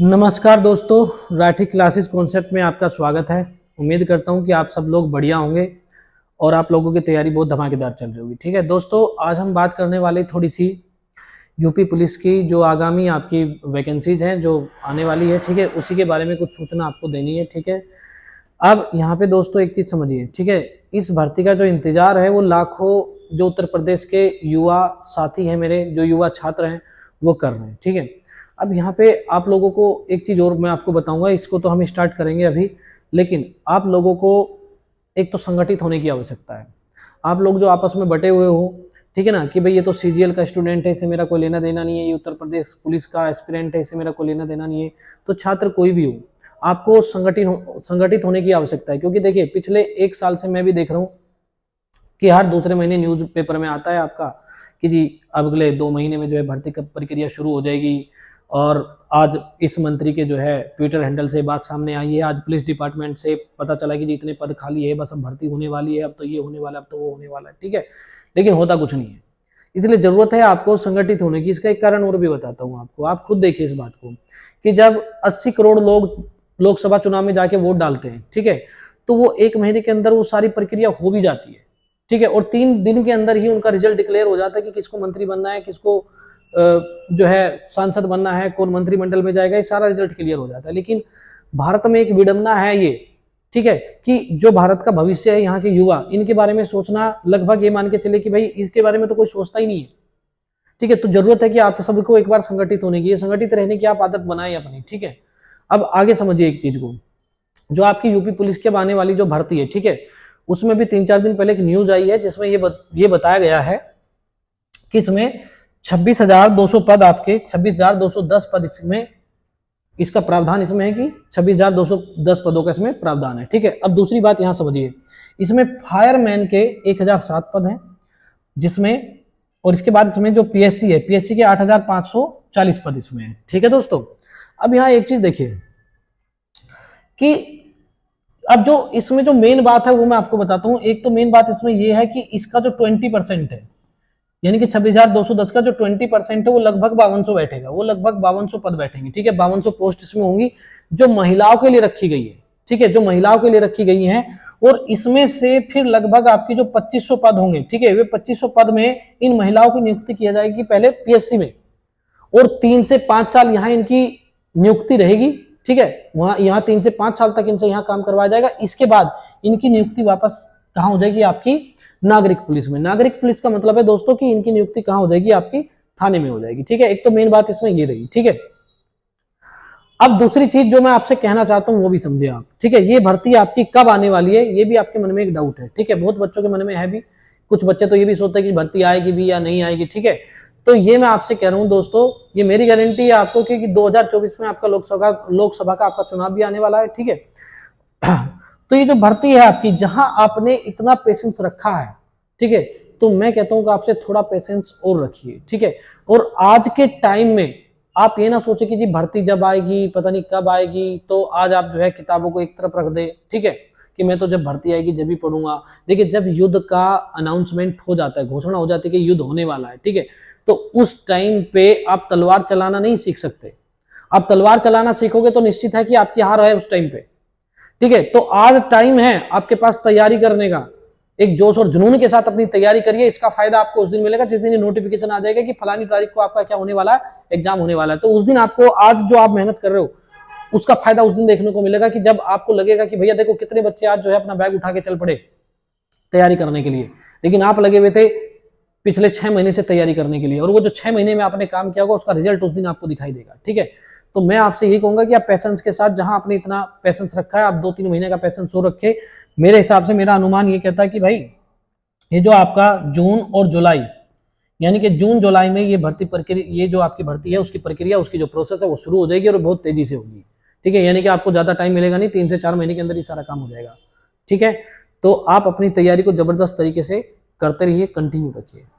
नमस्कार दोस्तों Rathi classes concept में आपका स्वागत है उम्मीद करता हूं कि आप सब लोग बढ़िया होंगे और आप लोगों की तैयारी बहुत धमाकेदार चल रही होगी ठीक है दोस्तों आज हम बात करने वाले थोड़ी सी यूपी पुलिस की जो आगामी आपकी वैकेंसीज हैं जो आने वाली है ठीक है उसी के बारे में कुछ सूचना आपको देनी है ठीक है अब यहाँ पे दोस्तों एक चीज़ समझिए ठीक है इस भर्ती का जो इंतज़ार है वो लाखों जो उत्तर प्रदेश के युवा साथी हैं मेरे जो युवा छात्र हैं वो कर रहे हैं ठीक है अब यहाँ पे आप लोगों को एक चीज़ और मैं आपको बताऊंगा इसको तो हम स्टार्ट करेंगे अभी लेकिन आप लोगों को एक तो संगठित होने की आवश्यकता है आप लोग जो आपस में बटे हुए हो ठीक है ना कि भाई ये तो सी का स्टूडेंट है इसे मेरा कोई लेना देना नहीं है ये उत्तर प्रदेश पुलिस का एस्पिरेंट है इसे मेरा कोई लेना देना नहीं है तो छात्र कोई भी हो आपको संगठित हो, संगठित होने की आवश्यकता है क्योंकि देखिए पिछले एक साल से मैं भी देख रहा हूँ कि हर दूसरे महीने न्यूज पेपर में आता है आपका कि जी अब अगले दो महीने में जो है भर्ती प्रक्रिया शुरू हो जाएगी और आज इस मंत्री के जो है ट्विटर हैंडल से बात सामने आई है आज पुलिस डिपार्टमेंट से पता चला कि जी इतने पद खाली है बस अब भर्ती होने वाली है अब तो ये होने वाला अब तो वो होने वाला है ठीक है लेकिन होता कुछ नहीं है इसलिए जरूरत है आपको संगठित होने की इसका एक कारण और भी बताता हूँ आपको आप खुद देखिए इस बात को कि जब 80 करोड़ लोग लोकसभा चुनाव में जाके वोट डालते हैं ठीक है तो वो एक महीने के अंदर वो सारी प्रक्रिया हो भी जाती है ठीक है और तीन दिन के अंदर ही उनका रिजल्ट डिक्लेयर हो जाता है कि किसको मंत्री बनना है किसको जो है सांसद बनना है कौन मंत्रिमंडल में जाएगा ये सारा रिजल्ट क्लियर हो जाता है लेकिन भारत में एक विडंबना है ये ठीक है कि जो भारत का भविष्य है यहाँ के युवा इनके बारे में सोचना लगभग ये मान के चले कि भाई इसके बारे में तो कोई सोचता ही नहीं है ठीक है तो जरूरत है कि आप सबको एक बार संगठित होने की संगठित रहने की आप आदत बनाए अपनी ठीक है अब आगे समझिए एक चीज को जो आपकी यूपी पुलिस के आने वाली जो भर्ती है ठीक है उसमें भी तीन चार दिन पहले एक न्यूज आई है जिसमें ये बत, ये बताया गया है कि इसमें 26,200 पद आपके 26,210 पद इसमें इसका प्रावधान इसमें है कि 26,210 पदों का इसमें प्रावधान है ठीक है अब दूसरी बात यहां समझिए इसमें फायरमैन के 1007 पद हैं जिसमें और इसके बाद इसमें जो पीएससी है पीएससी के 8,540 पद इसमें है ठीक है दोस्तों अब यहाँ एक चीज देखिए कि अब जो इसमें जो मेन बात है वो मैं आपको बताता हूँ एक तो मेन बात इसमें यह है कि इसका जो ट्वेंटी परसेंट है यानी कि 26,210 का जो 20 परसेंट है वो लगभग बावन बैठेगा वो लगभग बावन पद बैठेंगे ठीक है बावन पोस्ट इसमें होंगी जो महिलाओं के लिए रखी गई है ठीक है जो महिलाओं के लिए रखी गई है और इसमें से फिर लगभग आपकी जो 2500 पद होंगे ठीक है वे 2500 पद में इन महिलाओं की नियुक्ति किया जाएगी पहले पीएससी में और तीन से पांच साल यहाँ इनकी नियुक्ति रहेगी ठीक है वहां यहाँ तीन से पांच साल तक इनसे यहाँ काम करवाया जाएगा इसके बाद इनकी नियुक्ति वापस कहा हो जाएगी आपकी नागरिक पुलिस में नागरिक पुलिस का मतलब है दोस्तों कि इनकी नियुक्ति कहाँ हो जाएगी आपकी थाने में हो जाएगी ठीक है एक तो मेन बात इसमें ये रही ठीक है अब दूसरी चीज जो मैं आपसे कहना चाहता हूं वो भी समझे आप ठीक है ये भर्ती आपकी कब आने वाली है ये भी आपके मन में एक डाउट है ठीक है बहुत बच्चों के मन में है भी कुछ बच्चे तो ये भी सोचते हैं कि भर्ती आएगी भी या नहीं आएगी ठीक है तो ये मैं आपसे कह रहा हूं दोस्तों ये मेरी गारंटी है आपको क्योंकि 2024 में आपका लोकसभा लोकसभा का आपका चुनाव भी आने वाला है ठीक है तो ये जो भर्ती है आपकी जहां आपने इतना पेशेंस रखा है ठीक है तो मैं कहता हूं कि आपसे थोड़ा पेशेंस और रखिए ठीक है और आज के टाइम में आप ये ना सोचे कि जी भर्ती जब आएगी पता नहीं कब आएगी तो आज आप जो है किताबों को एक तरफ रख दे ठीक है कि मैं तो जब भर्ती आएगी जब भी पढ़ूंगा देखिए जब युद्ध का अनाउंसमेंट हो जाता है घोषणा हो जाती है कि युद्ध होने वाला है ठीक है तो उस टाइम पे आप तलवार चलाना नहीं सीख सकते आप तलवार चलाना सीखोगे तो निश्चित है कि आपकी हार है उस टाइम पे ठीक है तो आज टाइम है आपके पास तैयारी करने का एक जोश और जुनून के साथ अपनी तैयारी करिए इसका फायदा आपको उस दिन मिलेगा जिस दिन ये नोटिफिकेशन आ जाएगा कि फलानी तारीख को आपका क्या होने वाला है एग्जाम होने वाला है तो उस दिन आपको आज जो आप मेहनत कर रहे हो उसका फायदा उस दिन देखने को मिलेगा कि जब आपको लगेगा कि भैया देखो कितने बच्चे आज जो है अपना बैग उठा के चल पड़े तैयारी करने के लिए लेकिन आप लगे हुए थे पिछले छह महीने से तैयारी करने के लिए और वो जो छह महीने में आपने काम किया होगा उसका रिजल्ट उस दिन आपको दिखाई देगा ठीक है तो मैं आपसे यही कहूंगा कि आप पैसेंस के साथ जहां आपने इतना पैसेंस रखा है आप दो तीन महीने का पैसेंस हो रखे मेरे हिसाब से मेरा अनुमान ये कहता है कि भाई ये जो आपका जून और जुलाई यानी कि जून जुलाई में ये भर्ती प्रक्रिया ये जो आपकी भर्ती है उसकी प्रक्रिया उसकी जो प्रोसेस है वो शुरू हो जाएगी और बहुत तेजी से होगी ठीक है यानी कि आपको ज्यादा टाइम मिलेगा नहीं तीन से चार महीने के अंदर ये सारा काम हो जाएगा ठीक है तो आप अपनी तैयारी को जबरदस्त तरीके से करते रहिए कंटिन्यू रखिए